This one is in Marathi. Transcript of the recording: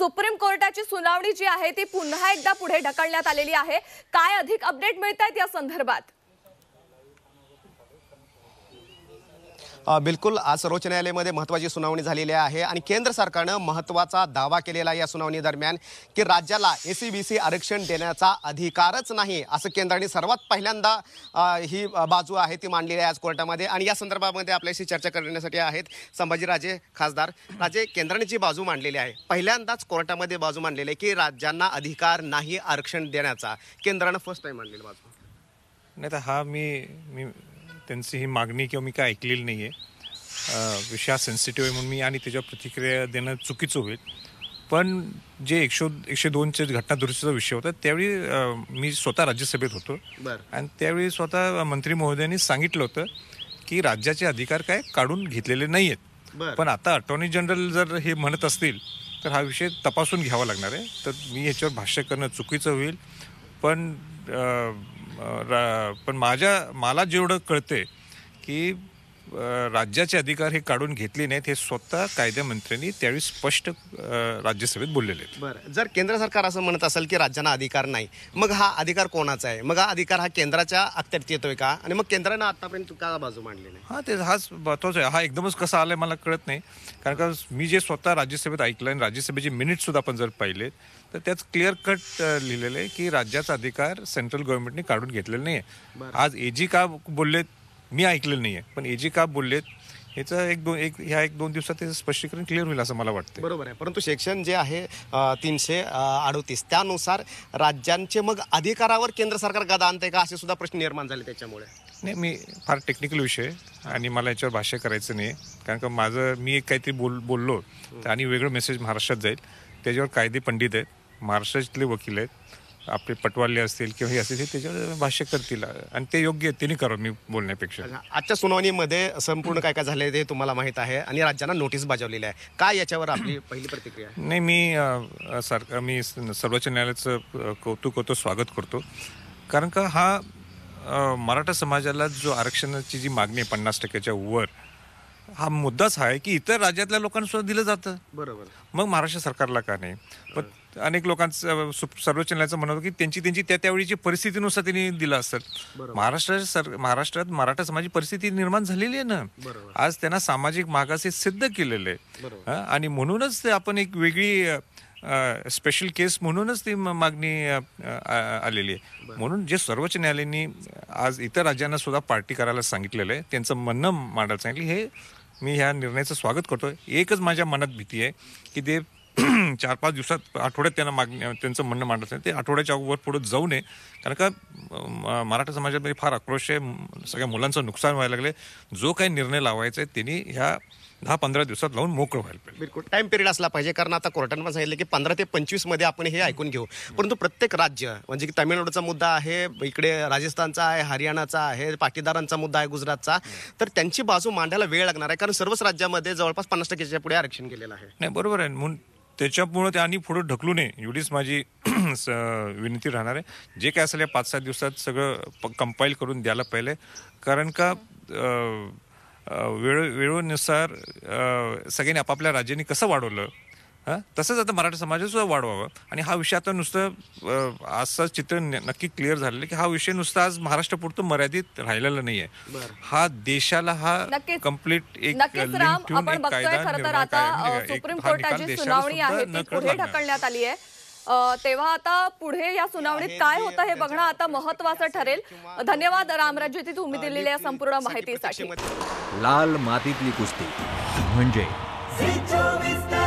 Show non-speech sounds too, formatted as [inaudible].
सुप्रीम कोर्टाची सुनावणी जी आहे ती पुन्हा एकदा पुढे ढकलण्यात आलेली आहे काय अधिक अपडेट मिळत आहेत या संदर्भात बिलकुल आज सर्वोच्च न्यायालयामध्ये महत्त्वाची सुनावणी झालेली आहे आणि केंद्र सरकारनं महत्त्वाचा दावा केलेला या सुनावणी दरम्यान की राज्याला ए सी बी सी आरक्षण देण्याचा अधिकारच नाही असं केंद्राने सर्वात पहिल्यांदा ही बाजू आहे ती मांडलेली आहे आज कोर्टामध्ये आणि या संदर्भामध्ये आपल्याशी चर्चा करण्यासाठी आहेत संभाजीराजे खासदार राजे केंद्राने जी बाजू मांडलेली आहे पहिल्यांदाच कोर्टामध्ये बाजू मांडलेली आहे की राज्यांना अधिकार नाही आरक्षण देण्याचा केंद्रानं फर्स्ट टाइम मांडलेली बाजू नाही तर हा मी मी त्यांची ही मागणी किंवा मी काय ऐकलेली नाही आहे विषय सेन्सिटिव्ह आहे म्हणून मी आणि त्याच्यावर प्रतिक्रिया देणं चुकीचं होईल पण जे एकशे एकशे दोनचे घटनादुरुस्तीचा विषय होता त्यावेळी मी स्वतः राज्यसभेत होतो आणि त्यावेळी स्वतः मंत्री महोदयांनी सांगितलं होतं की राज्याचे अधिकार काय काढून घेतलेले नाही आहेत पण आता अटॉर्नी जनरल जर हे म्हणत असतील तर हा विषय तपासून घ्यावा लागणार आहे तर मी याच्यावर भाष्य करणं चुकीचं होईल पण पण माझ्या मला जेवढं कळते की राज्याचे अधिकार हे काढून घेतले नाहीत हे स्वतः कायदेमंत्र्यांनी त्यावेळी स्पष्ट राज्यसभेत बोललेले आहेत बरं जर केंद्र सरकार असं म्हणत असेल की राज्यांना अधिकार नाही मग हा अधिकार कोणाचा आहे मग हा अधिकार हा केंद्राच्या अखत्यारीत येतोय का आणि मग केंद्राने आतापर्यंत का बाजू मांडली नाही हा ते हाच महत्वाचा आहे हा एकदमच कसा आलाय मला कळत नाही कारण का मी जे स्वतः राज्यसभेत ऐकलं आणि राज्यसभेचे मिनिट सुद्धा आपण जर पाहिले तर त्यात क्लिअर कट लिहिलेलं आहे की राज्याचा अधिकार सेंट्रल गव्हर्नमेंटने काढून घेतलेला नाही आज एजी का बोलले मी ऐकलेलं नाही आहे पण जे का बोललेत याचं एक दोन एक ह्या एक दोन दिवसात त्याचं स्पष्टीकरण क्लिअर होईल असं मला वाटतं बरोबर आहे परंतु शिक्षण जे आहे तीनशे अडोतीस त्यानुसार राज्यांचे मग अधिकारावर केंद्र सरकार गदा आणते का असे सुद्धा प्रश्न निर्माण झाले त्याच्यामुळे नाही मी फार टेक्निकल विषय आणि मला याच्यावर भाष्य करायचं नाही कारण का माझं मी एक काहीतरी बोल बोललो आणि वेगळं मेसेज महाराष्ट्रात जाईल त्याच्यावर कायदे पंडित आहेत महाराष्ट्रातले वकील आहेत आपले पटवाले असतील किंवा हे असतील हे त्याच्यावर भाष्य करतील आणि ते योग्य तिने करावं मी बोलण्यापेक्षा आजच्या सुनावणीमध्ये संपूर्ण काय काय झाले ते तुम्हाला माहीत आहे आणि राज्यांना नोटीस बजावलेली आहे काय याच्यावर आपली [clears throat] पहिली प्रतिक्रिया नाही मी सर मी सर्वोच्च न्यायालयाचं कौतुक होतो स्वागत करतो कारण का हा मराठा समाजाला जो आरक्षणाची जी मागणी आहे पन्नास टक्क्याच्या वर हा मुद्दाच आहे की इतर राज्यातल्या लोकांना दिलं जातं बरोबर मग महाराष्ट्र सरकारला का नाही पण अनेक लोकांचं सर्वोच्च न्यायालयाचं म्हणत की त्यांची त्यांची त्या त्यावेळीची परिस्थितीनुसार त्यांनी दिलं असतं महाराष्ट्र महाराष्ट्रात मराठा समाजाची परिस्थिती निर्माण झालेली आहे ना आज त्यांना सामाजिक मागास हे सिद्ध केलेलं आहे आणि म्हणूनच ते आपण एक वेगळी स्पेशल केस म्हणूनच ती मागणी आलेली आहे म्हणून जे सर्वोच्च न्यायालयाने आज इतर राज्यांना सुद्धा पार्टी करायला सांगितलेलं आहे त्यांचं म्हणणं मांडायला सांगितलं हे मी ह्या निर्णयाचं स्वागत करतो एकच माझ्या मनात भीती आहे की ते [clears throat] चार पाच दिवसात आठवड्यात त्यांना माग त्यांचं म्हणणं मांडत नाही ते आठवड्याच्या वर पुढे जाऊ नये कारण का मराठा समाजामध्ये फार आक्रोश आहे सगळ्या मुलांचं नुकसान व्हायला लागले जो काही निर्णय लावायचा आहे त्यांनी ह्या दहा पंधरा दिवसात लावून मोकळं व्हायला पाहिजे बिलकुल टाइम पिरियड असला पाहिजे कारण आता कोर्टाने पण सांगितलं की पंधरा ते पंचवीस मध्ये आपण हे ऐकून घेऊ परंतु प्रत्येक राज्य म्हणजे की तामिळनाडूचा मुद्दा आहे इकडे राजस्थानचा आहे हरियाणाचा आहे पाटीदारांचा मुद्दा आहे गुजरातचा तर त्यांची बाजू मांडायला वेळ लागणार आहे कारण सर्वच राज्यामध्ये जवळपास पन्नास टक्केच्या पुढे आरक्षण केलेलं आहे नाही बरोबर आहे म्हणून त्याच्यामुळं ते आणि पुढे ढकलू नये एवढीच माझी [clears throat] विनंती राहणार आहे जे काय असेल या पाच सात दिवसात सगळं कंपाईल करून द्यायला पाहिजे कारण का वेळ वेळेनुसार सगळ्यांनी आपापल्या राज्यांनी कसं वाढवलं तसंच आता मराठा सुद्धा वाढवावं आणि हा विषय आता नुसतं आजचं चित्र नक्की क्लिअर झालेलं की हा विषय नुसता आज महाराष्ट्रापुरतं मर्यादित राहिलेला नाहीये हा देशाला हा कम्प्लीट एक सुनावणी आहे तेव्हा आता पुढे या सुनावणीत काय होतं हे बघणं आता महत्वाचं ठरेल धन्यवाद रामराज्य तुम्ही दिलेल्या संपूर्ण माहितीसाठी लाल मातीतली कुस्ती म्हणजे